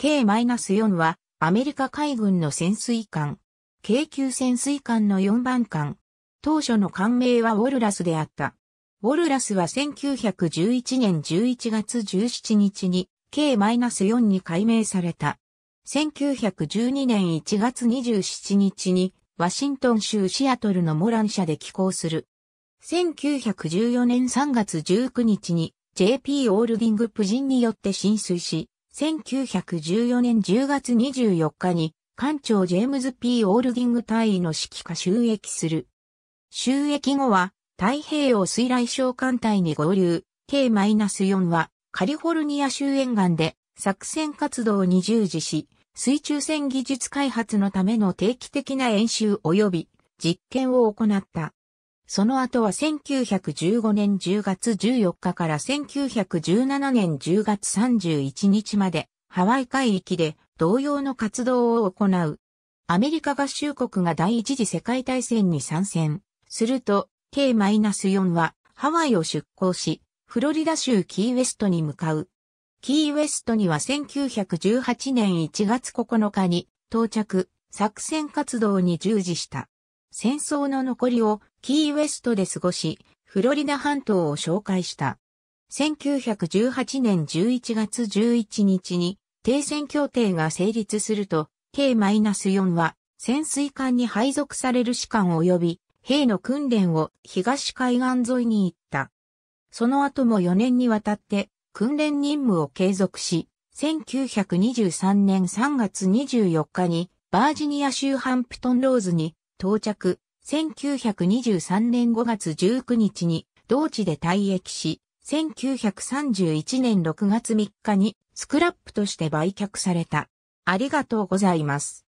K-4 はアメリカ海軍の潜水艦。軽級潜水艦の4番艦。当初の艦名はウォルラスであった。ウォルラスは1911年11月17日に K-4 に改名された。1912年1月27日にワシントン州シアトルのモラン社で寄港する。1914年3月19日に JP オールディングプジンによって浸水し、1914年10月24日に、艦長ジェームズ・ P・ オールディング大尉の指揮下収益する。収益後は、太平洋水雷小艦隊に合流、K-4 は、カリフォルニア州沿岸で、作戦活動に従事し、水中戦技術開発のための定期的な演習及び実験を行った。その後は1915年10月14日から1917年10月31日までハワイ海域で同様の活動を行う。アメリカ合衆国が第一次世界大戦に参戦。すると、K-4 はハワイを出港し、フロリダ州キーウェストに向かう。キーウェストには1918年1月9日に到着、作戦活動に従事した。戦争の残りをキーウェストで過ごし、フロリダ半島を紹介した。1918年11月11日に停戦協定が成立すると、K-4 は潜水艦に配属される士官及び兵の訓練を東海岸沿いに行った。その後も4年にわたって訓練任務を継続し、1923年3月24日にバージニア州ハンプトンローズに到着、1923年5月19日に同地で退役し、1931年6月3日にスクラップとして売却された。ありがとうございます。